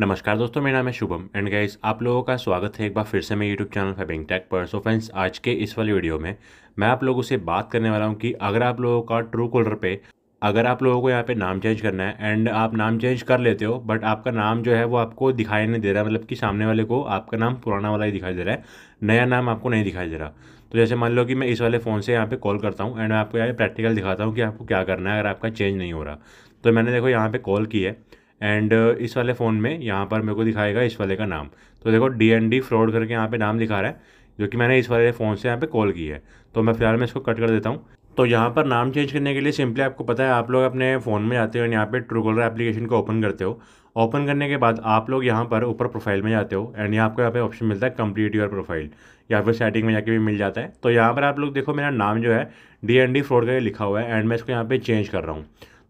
नमस्कार दोस्तों मेरा नाम है शुभम एंड गाइस आप लोगों का स्वागत है एक बार फिर से मेरे यूट्यूब चैनल फैबिंग बिंग टैक पर सो फ्रेंड्स आज के इस वाले वीडियो में मैं आप लोगों से बात करने वाला हूँ कि अगर आप लोगों का ट्रू कॉलर पे अगर आप लोगों को यहाँ पे नाम चेंज करना है एंड आप नाम चेंज कर लेते हो बट आपका नाम जो है वो आपको दिखाई नहीं दे रहा है मतलब कि सामने वाले को आपका नाम पुराना वाला ही दिखाई दे रहा है नया नाम आपको नहीं दिखाई दे रहा तो जैसे मान लो कि मैं इस वाले फ़ोन से यहाँ पे कॉल करता हूँ एंड मैं आपको यहाँ प्रैक्टिकल दिखाता हूँ कि आपको क्या करना है अगर आपका चेंज नहीं हो रहा तो मैंने देखो यहाँ पर कॉल की है एंड uh, इस वाले फ़ोन में यहाँ पर मेरे को दिखाएगा इस वाले का नाम तो देखो डी एन डी फ्रॉड करके यहाँ पे नाम दिखा रहा है जो कि मैंने इस वाले फ़ोन से यहाँ पे कॉल की है तो मैं फ़िलहाल मैं इसको कट कर देता हूँ तो यहाँ पर नाम चेंज करने के लिए सिंपली आपको पता है आप लोग अपने फ़ोन में जाते हो यहाँ पे ट्रूकॉलर एप्लीकेशन को ओपन करते हो ओपन करने के बाद आप लोग यहाँ पर ऊपर प्रोफाइल में जाते हो एंड यहाँ आपको यहाँ पे ऑप्शन मिलता है कंप्लीट योर प्रोफाइल या फिर सेटिंग में जाके भी मिल जाता है तो यहाँ पर आप लोग देखो मेरा नाम जो है डी एन डी फ्रॉड करके लिखा हुआ है एंड मैं इसको यहाँ पर चेंज कर रहा हूँ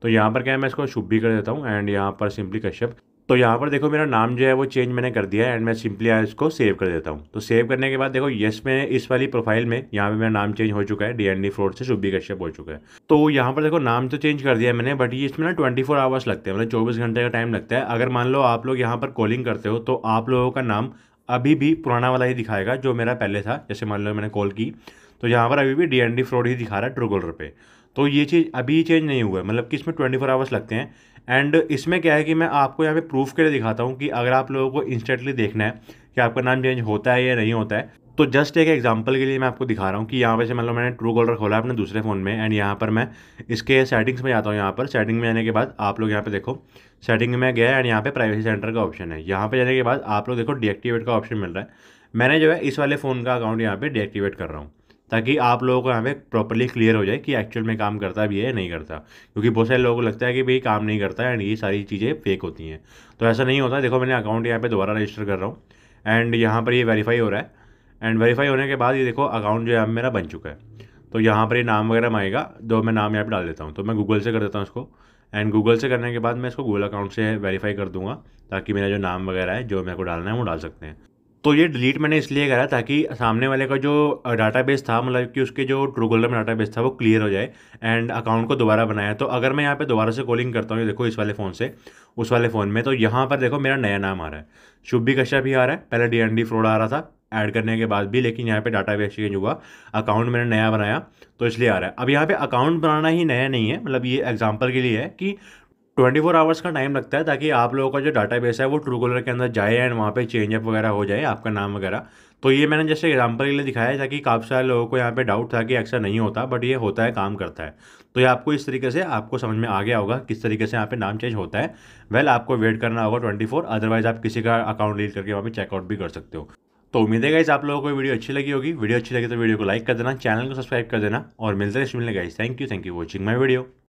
तो यहाँ पर क्या है मैं इसको शुभ भी कर देता हूँ एंड यहाँ पर सिंपली कश्यप तो यहाँ पर देखो मेरा नाम जो है वो चेंज मैंने कर दिया है एंड मैं सिंपली आज इसको सेव कर देता हूँ तो सेव करने के बाद देखो यस में इस वाली प्रोफाइल में यहाँ पे मेरा नाम चेंज हो चुका है डी एन डी फ्रॉड से शुभी कश्यप हो चुका है तो यहाँ पर देखो नाम तो चेंज कर दिया मैंने बट ये इसमें ना ट्वेंटी फोर आवर्स लगते हैं मतलब चौबीस घंटे का टाइम लगता है अगर मान लो आप लोग यहाँ पर कॉलिंग करते हो तो आप लोगों का नाम अभी भी पुराना वाला ही दिखाएगा जो मेरा पहले था जैसे मान लो मैंने कॉल की तो यहाँ पर अभी भी डी एन डी फ्रॉड ही दिखा रहा है ट्रूकॉलर पर तो ये चीज़ अभी चेंज नहीं हुआ है मतलब कि इसमें ट्वेंटी फोर आवर्स लगते हैं एंड इसमें क्या है कि मैं आपको यहाँ पे प्रूफ के लिए दिखाता हूँ कि अगर आप लोगों को इंस्टेंटली देखना है कि आपका नाम चेंज होता है या नहीं होता है तो जस्ट एक एग्जांपल के लिए मैं आपको दिखा रहा हूँ कि यहाँ पर से मतलब मैंने ट्रू कॉलर खोला अपने दूसरे फ़ोन में एंड यहाँ पर मैं इसके सेटिंग्स में जाता हूँ यहाँ पर सेटिंग में जाने के बाद आप लोग यहाँ पे देखो सेटिंग में गया एंड यहाँ पे प्राइवेसी सेंटर का ऑप्शन है यहाँ पे जाने के बाद आप लोग देखो डीएक्टिवेट का ऑप्शन मिल रहा है मैंने जो है इस वाले फ़ोन का अकाउंट यहाँ पर डीएक्टिवेट कर रहा हूँ ताकि आप लोगों को यहाँ पे प्रॉपरली क्लियर हो जाए कि एक्चुअल में काम करता भी है या नहीं करता क्योंकि बहुत सारे लोगों को लगता है कि भाई काम नहीं करता एंड ये सारी चीज़ें फेक होती हैं तो ऐसा नहीं होता देखो मैंने अकाउंट यहाँ पे दोबारा रजिस्टर कर रहा हूँ एंड यहाँ पर ये वेरीफाई हो रहा है एंड वेरीफाई होने के बाद ये देखो अकाउंट जो है मेरा बन चुका है तो यहाँ पर ये यह नाम वगैरह माएगा तो मैं नाम यहाँ पर डाल देता हूँ तो मैं गूगल से कर देता हूँ इसको एंड गूगल से करने के बाद मैं इसको गूगल अकाउंट से वेरीफाई कर दूंगा ताकि मेरा जो नाम वगैरह है जो मेरे को डालना है वो डाल सकते हैं तो ये डिलीट मैंने इसलिए करा ताकि सामने वाले का जो डाटाबेस था मतलब कि उसके जो ट्रूगोलर में डाटाबेस था वो क्लियर हो जाए एंड अकाउंट को दोबारा बनाया तो अगर मैं यहाँ पे दोबारा से कॉलिंग करता हूँ देखो इस वाले फ़ोन से उस वाले फ़ोन में तो यहाँ पर देखो मेरा नया नाम आ रहा है शुभी कश्यप भी आ रहा है पहले डी एंड डी फ्रॉड आ रहा था ऐड करने के बाद भी लेकिन यहाँ पर डाटा बेस चेंज हुआ अकाउंट मैंने नया बनाया तो इसलिए आ रहा है अब यहाँ पर अकाउंट बनाना ही नया नहीं है मतलब ये एग्जाम्पल के लिए है कि ट्वेंटी फोर आवर्स का टाइम लगता है ताकि आप लोगों का जो डाटा बेस है वो ट्रू कॉलर के अंदर जाए एंड वहाँ पे चेंज अप वगैरह हो जाए आपका नाम वगैरह तो ये मैंने जैसे एग्जांपल के लिए दिखाया है ताकि काफ़ी सारे लोगों को यहाँ पे डाउट था कि ऐसा नहीं होता बट ये होता है काम करता है तो ये आपको इस तरीके से आपको समझ में आ गया होगा किस तरीके से यहाँ पे नाम चेंज होता है वेल आपको वेट करना होगा ट्वेंटी फोर अदरवाइज आप किसी का अकाउंट लीड करके वहाँ पर चेकआउट भी कर सकते हो तो उम्मीद है गाइज आप लोगों को वीडियो अच्छी लगी होगी वीडियो अच्छी लगी तो वीडियो को लाइक कर देना चैनल को सब्सक्राइब कर देना और मिलते हैं इसमें guys thank you thank you watching my video